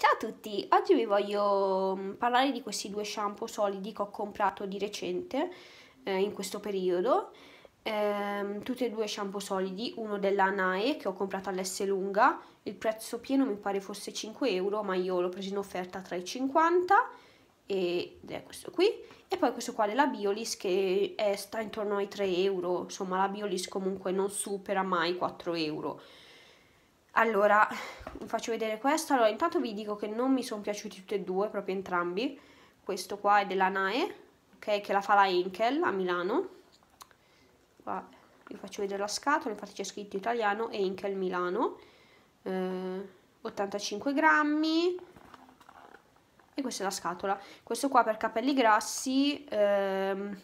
Ciao a tutti, oggi vi voglio mm, parlare di questi due shampoo solidi che ho comprato di recente eh, in questo periodo eh, tutti e due shampoo solidi, uno della NAE che ho comprato all'S lunga il prezzo pieno mi pare fosse 5 euro ma io l'ho preso in offerta tra i 50 ed è questo qui e poi questo qua della Biolis che è, sta intorno ai 3 euro insomma la Biolis comunque non supera mai 4 euro allora vi faccio vedere questo allora intanto vi dico che non mi sono piaciuti tutti e due proprio entrambi questo qua è della NAE okay, che la fa la Enkel a Milano qua vi faccio vedere la scatola infatti c'è scritto italiano Enkel Milano eh, 85 grammi e questa è la scatola questo qua per capelli grassi ehm,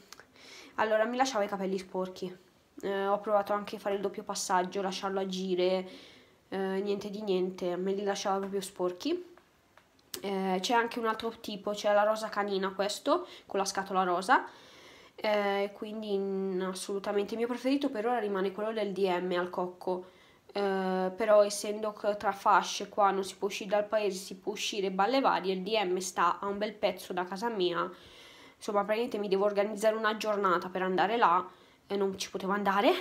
allora mi lasciava i capelli sporchi eh, ho provato anche a fare il doppio passaggio lasciarlo agire eh, niente di niente, me li lasciava proprio sporchi. Eh, c'è anche un altro tipo, c'è la rosa canina questo, con la scatola rosa. Eh, quindi mm, assolutamente il mio preferito per ora rimane quello del DM al cocco. Uh, però essendo tra fasce qua non si può uscire dal paese, si può uscire balle varie, il DM sta a un bel pezzo da casa mia, insomma praticamente mi devo organizzare una giornata per andare là e non ci potevo andare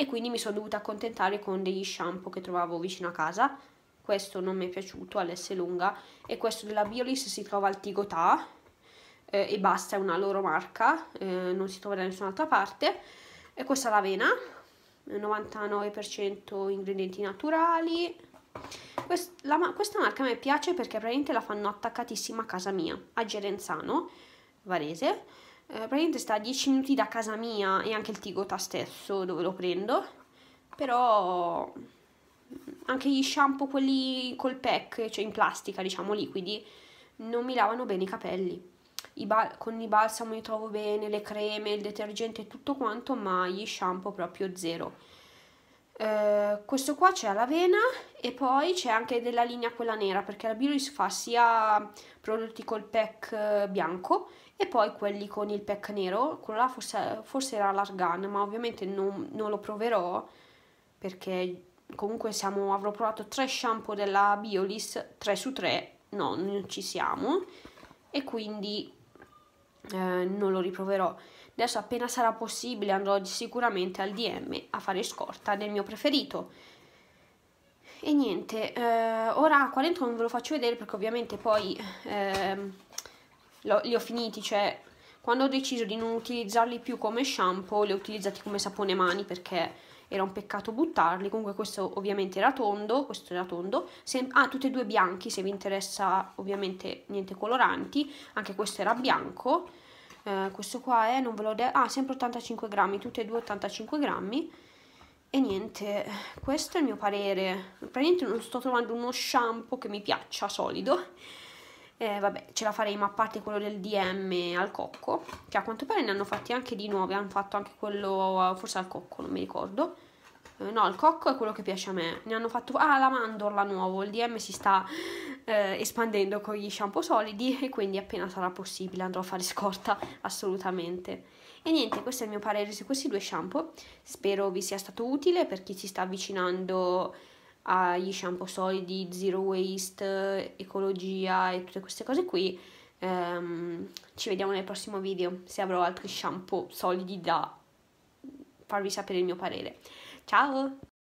e quindi mi sono dovuta accontentare con degli shampoo che trovavo vicino a casa. Questo non mi è piaciuto all'S lunga e questo della Biolis si trova al Tigotà eh, e basta, è una loro marca, eh, non si trova da nessun'altra parte. E questa è l'avena, 99% ingredienti naturali. Quest la ma questa marca a me piace perché praticamente la fanno attaccatissima a casa mia, a Gerenzano, Varese eh, praticamente sta a 10 minuti da casa mia e anche il Tigota stesso dove lo prendo però mm, anche gli shampoo quelli col pack cioè in plastica diciamo liquidi non mi lavano bene i capelli I con i balsamo mi trovo bene le creme, il detergente tutto quanto ma gli shampoo proprio zero eh, questo qua c'è l'avena e poi c'è anche della linea quella nera perché la Biris fa sia prodotti col pack eh, bianco e poi quelli con il pack nero quello là forse, forse era l'argan ma ovviamente non, non, lo proverò perché comunque siamo, avrò provato tre shampoo della Biolis 3 su 3 no, non ci siamo e quindi eh, non lo riproverò. Adesso appena sarà possibile andrò sicuramente al DM a fare scorta del mio preferito. E niente, eh, ora qua dentro non ve lo faccio vedere perché ovviamente poi eh, li ho finiti, cioè quando ho deciso di non utilizzarli più come shampoo li ho utilizzati come sapone mani perché era un peccato buttarli, comunque questo ovviamente era tondo, questo era tondo, se, ah tutti e due bianchi se vi interessa ovviamente niente coloranti, anche questo era bianco, eh, questo qua è, non ve l'ho detto, ah sempre 85 grammi, tutti e due 85 grammi, e niente, questo è il mio parere, praticamente non sto trovando uno shampoo che mi piaccia solido, eh, vabbè, ce la faremo a parte quello del DM al cocco, che a quanto pare ne hanno fatti anche di nuovi, hanno fatto anche quello, forse al cocco, non mi ricordo. Eh, no, al cocco è quello che piace a me. Ne hanno fatto... Ah, la mandorla nuovo, il DM si sta eh, espandendo con gli shampoo solidi e quindi appena sarà possibile andrò a fare scorta, assolutamente. E niente, questo è il mio parere su questi due shampoo. Spero vi sia stato utile per chi si sta avvicinando agli shampoo solidi, zero waste, ecologia e tutte queste cose qui. Um, ci vediamo nel prossimo video se avrò altri shampoo solidi da farvi sapere il mio parere. Ciao!